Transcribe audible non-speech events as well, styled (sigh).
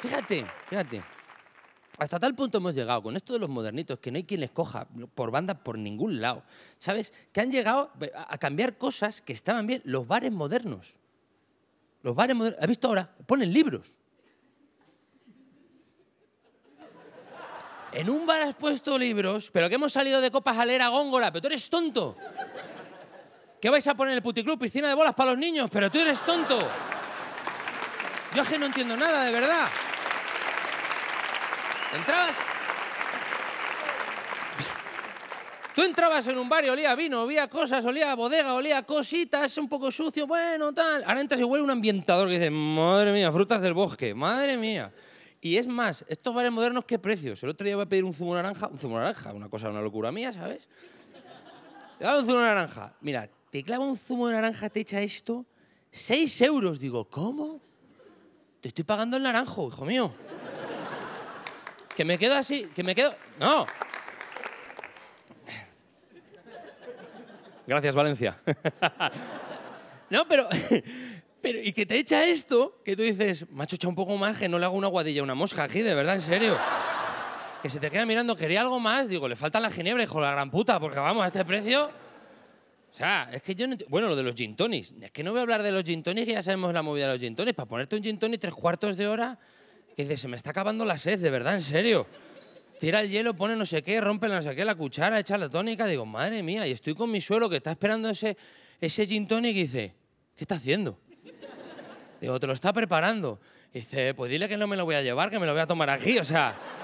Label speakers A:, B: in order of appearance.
A: Fíjate, fíjate. Hasta tal punto hemos llegado con esto de los modernitos que no hay quien les coja por banda por ningún lado. ¿Sabes? Que han llegado a cambiar cosas que estaban bien. Los bares modernos. Los bares modernos. ¿Has visto ahora? Ponen libros. En un bar has puesto libros, pero que hemos salido de copas a leer a Góngora. Pero tú eres tonto. ¿Qué vais a poner en el puticlub? Piscina de bolas para los niños. Pero tú eres tonto. Yo es que no entiendo nada, de verdad. ¿Entrabas? Tú entrabas en un barrio, olía vino, olía cosas, olía bodega, olía cositas, un poco sucio, bueno, tal. Ahora entras y huele un ambientador que dice, madre mía, frutas del bosque, madre mía. Y es más, estos bares modernos, ¿qué precios? El otro día voy a pedir un zumo naranja, un zumo naranja, una cosa, una locura mía, ¿sabes? Le un zumo naranja. Mira, te clava un zumo de naranja, te echa esto, Seis euros. Digo, ¿cómo? Te estoy pagando el naranjo, hijo mío que me quedo así, que me quedo... No. Gracias, Valencia. (laughs) no, pero, (laughs) pero... Y que te echa esto, que tú dices, macho, echa un poco más, que no le hago una guadilla a una mosca aquí, de verdad, en serio. Que se te queda mirando, quería algo más, digo, le falta la ginebra, hijo la gran puta, porque vamos, a este precio... O sea, es que yo Bueno, lo de los gin Es que no voy a hablar de los gin que ya sabemos la movida de los gin Para ponerte un gin tres cuartos de hora dice, se me está acabando la sed, de verdad, en serio. Tira el hielo, pone no sé qué, rompe no sé qué, la cuchara, echa la tónica. Digo, madre mía, y estoy con mi suelo que está esperando ese, ese gin tonic y dice, ¿qué está haciendo? Digo, te lo está preparando. Y dice, pues dile que no me lo voy a llevar, que me lo voy a tomar aquí, o sea...